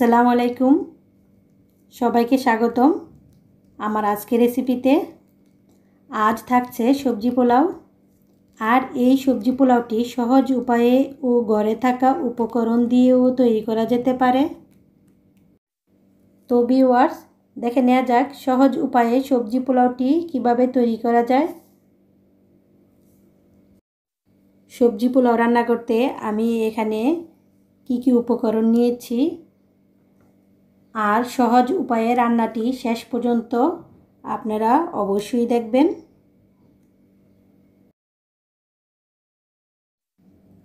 সালাম আলাইকুম সবাইকে স্বাগতম আমার আজকের রেসিপিতে আজ থাকছে সবজি পোলাও আর এই সবজি পোলাওটি সহজ উপায়ে ও ঘরে থাকা উপকরণ দিয়েও তৈরি করা যেতে পারে তো বিওয়ার্স দেখে নেওয়া যাক সহজ উপায়ে সবজি পোলাওটি কিভাবে তৈরি করা যায় সবজি পোলাও রান্না করতে আমি এখানে কি কি উপকরণ নিয়েছি আর সহজ উপায়ে রান্নাটি শেষ পর্যন্ত আপনারা অবশ্যই দেখবেন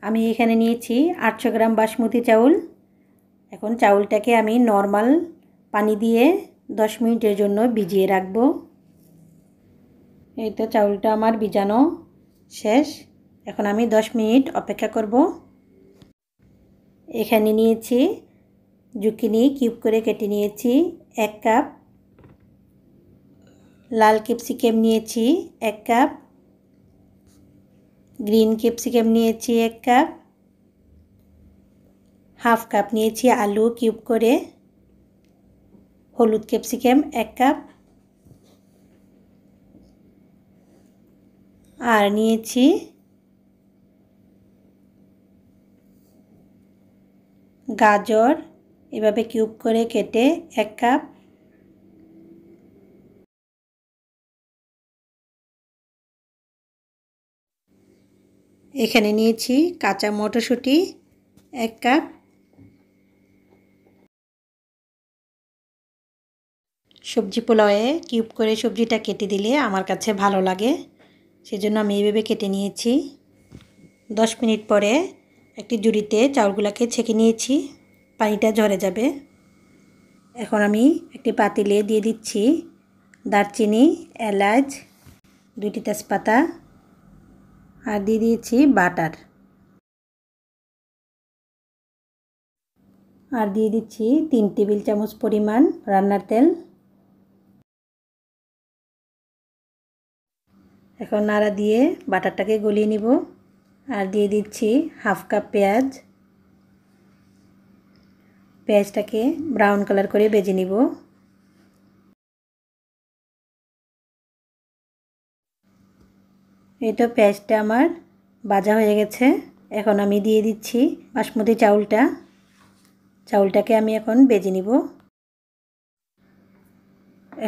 আমি এখানে নিয়েছি আটশো গ্রাম বাসমতি চাউল এখন চাউলটাকে আমি নর্মাল পানি দিয়ে দশ মিনিটের জন্য ভিজিয়ে রাখব এই তো চাউলটা আমার ভিজানো শেষ এখন আমি দশ মিনিট অপেক্ষা করব এখানে নিয়েছি জুকিনি কিউব করে কেটে নিয়েছি এক কাপ লাল ক্যাপসিকাম নিয়েছি এক কাপ গ্রিন ক্যাপসিকাম নিয়েছি এক কাপ হাফ কাপ নিয়েছি আলু কিউব করে হলুদ ক্যাপসিকাম এক কাপ আর নিয়েছি গাজর এভাবে কিউব করে কেটে এক কাপ এখানে নিয়েছি কাঁচা মটরশুঁটি এক কাপ সবজি পোলাওয়ে কিউব করে সবজিটা কেটে দিলে আমার কাছে ভালো লাগে সেজন্য আমি এইভাবে কেটে নিয়েছি দশ মিনিট পরে একটি জুড়িতে চাউলগুলোকে ছেঁকে নিয়েছি পানিটা ঝরে যাবে এখন আমি একটি পাতিলে দিয়ে দিচ্ছি দারচিনি এলাচ দুইটি তেজপাতা আর দিয়ে দিয়েছি বাটার আর দিয়ে দিচ্ছি তিন টেবিল চামচ পরিমাণ রান্নার তেল এখন নাড়া দিয়ে বাটারটাকে গলিয়ে নিব আর দিয়ে দিচ্ছি হাফ কাপ পেঁয়াজ পেঁয়াজটাকে ব্রাউন কালার করে বেজে নিব এই তো পেঁয়াজটা আমার বাজা হয়ে গেছে এখন আমি দিয়ে দিচ্ছি বাসমতি চাউলটা চাউলটাকে আমি এখন বেজে নিব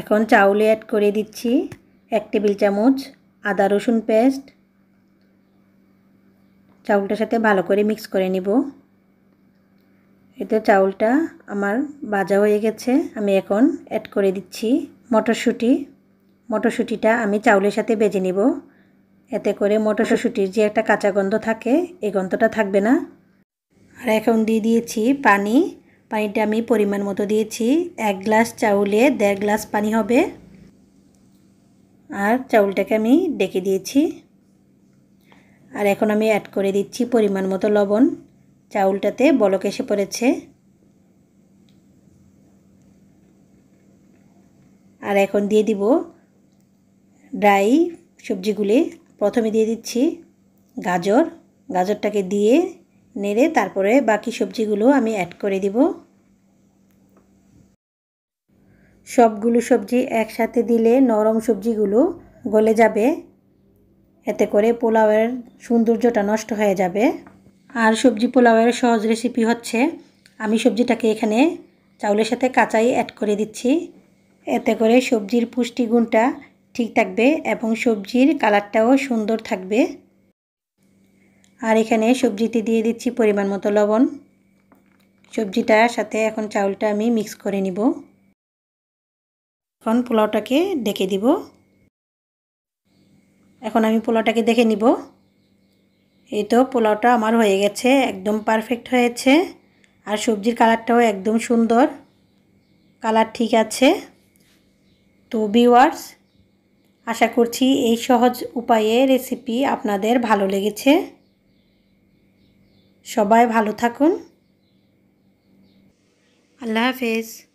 এখন চাউলে অ্যাড করে দিচ্ছি এক টেবিল চামচ আদা রসুন পেস্ট চাউলটার সাথে ভালো করে মিক্স করে নিব এতে চাউলটা আমার ভাজা হয়ে গেছে আমি এখন অ্যাড করে দিচ্ছি মটরশুঁটি মটরশুঁটিটা আমি চাউলের সাথে বেজে নিব এতে করে মটরশুঁটির যে একটা কাঁচা গন্ধ থাকে এই গন্ধটা থাকবে না আর এখন দিয়ে দিয়েছি পানি পানিটা আমি পরিমাণ মতো দিয়েছি এক গ্লাস চাউলে দেড় গ্লাস পানি হবে আর চাউলটাকে আমি ডেকে দিয়েছি আর এখন আমি অ্যাড করে দিচ্ছি পরিমাণ মতো লবণ চাউলটাতে বলক এসে পড়েছে আর এখন দিয়ে দিব ড্রাই সবজিগুলি প্রথমে দিয়ে দিচ্ছি গাজর গাজরটাকে দিয়ে নেড়ে তারপরে বাকি সবজিগুলো আমি অ্যাড করে দিব সবগুলো সবজি একসাথে দিলে নরম সবজিগুলো গলে যাবে এতে করে পোলাওয়ের সৌন্দর্যটা নষ্ট হয়ে যাবে আর সবজি পোলাওয়ের সহজ রেসিপি হচ্ছে আমি সবজিটাকে এখানে চাউলের সাথে কাঁচাই অ্যাড করে দিচ্ছি এতে করে সবজির পুষ্টিগুণটা ঠিক থাকবে এবং সবজির কালারটাও সুন্দর থাকবে আর এখানে সবজিতে দিয়ে দিচ্ছি পরিমাণ মতো লবণ সবজিটার সাথে এখন চাউলটা আমি মিক্স করে নিব এখন পোলাওটাকে ডেকে দিব এখন আমি পোলাওটাকে দেখে নিব এই তো পোলাওটা আমার হয়ে গেছে একদম পারফেক্ট হয়েছে আর সবজির কালারটাও একদম সুন্দর কালার ঠিক আছে তো বিওয়ার্স আশা করছি এই সহজ উপায়ে রেসিপি আপনাদের ভালো লেগেছে সবাই ভালো থাকুন আল্লাহ হাফেজ